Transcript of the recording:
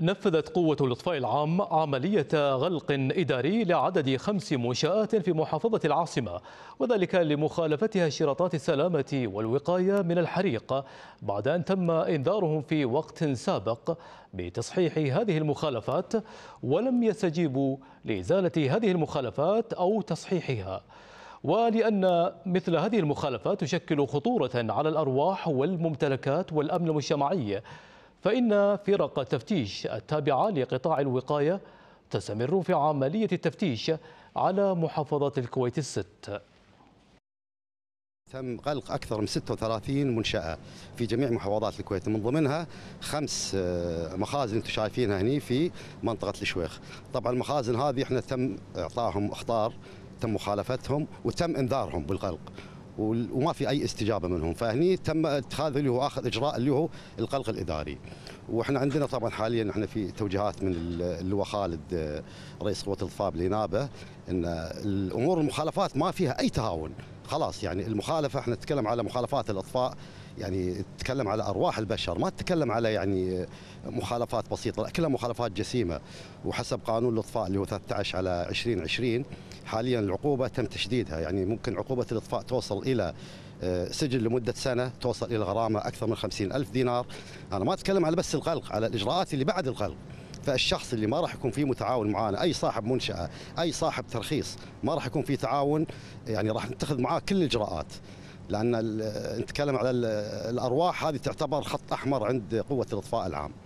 نفذت قوة الإطفاء العام عملية غلق إداري لعدد خمس منشآت في محافظة العاصمة وذلك لمخالفتها شرطات السلامة والوقاية من الحريق بعد أن تم إنذارهم في وقت سابق بتصحيح هذه المخالفات ولم يستجيبوا لإزالة هذه المخالفات أو تصحيحها ولأن مثل هذه المخالفات تشكل خطورة على الأرواح والممتلكات والأمن المجتمعي فإن فرق التفتيش التابعة لقطاع الوقاية تستمر في عملية التفتيش على محافظات الكويت الست تم غلق أكثر من 36 منشأة في جميع محافظات الكويت من ضمنها خمس آه، مخازن أنتم شايفينها هني في منطقة الشويخ طبعا المخازن هذه احنا تم إعطائهم أخطار تم مخالفتهم وتم إنذارهم بالغلق وما في اي استجابه منهم فهني تم اتخاذ اللي هو اخر اجراء اللي هو القلق الاداري واحنا عندنا طبعا حاليا احنا في توجيهات من اللواء خالد آه، رئيس قوه الضفاب لنابه ان الامور المخالفات ما فيها اي تهاون خلاص يعني المخالفه احنا نتكلم على مخالفات الاطفاء يعني تتكلم على ارواح البشر ما تتكلم على يعني مخالفات بسيطه لا كلها مخالفات جسيمه وحسب قانون الاطفاء اللي هو 13 على 2020 حاليا العقوبه تم تشديدها يعني ممكن عقوبه الاطفاء توصل الى آه، سجن لمدة سنة توصل إلى غرامة أكثر من خمسين ألف دينار أنا ما أتكلم على بس الغلق على الإجراءات اللي بعد الغلق فالشخص اللي ما راح يكون فيه متعاون معانا اي صاحب منشاه اي صاحب ترخيص ما راح يكون فيه تعاون يعني راح نتخذ معاه كل الاجراءات لان نتكلم على الارواح هذه تعتبر خط احمر عند قوه الاطفاء العام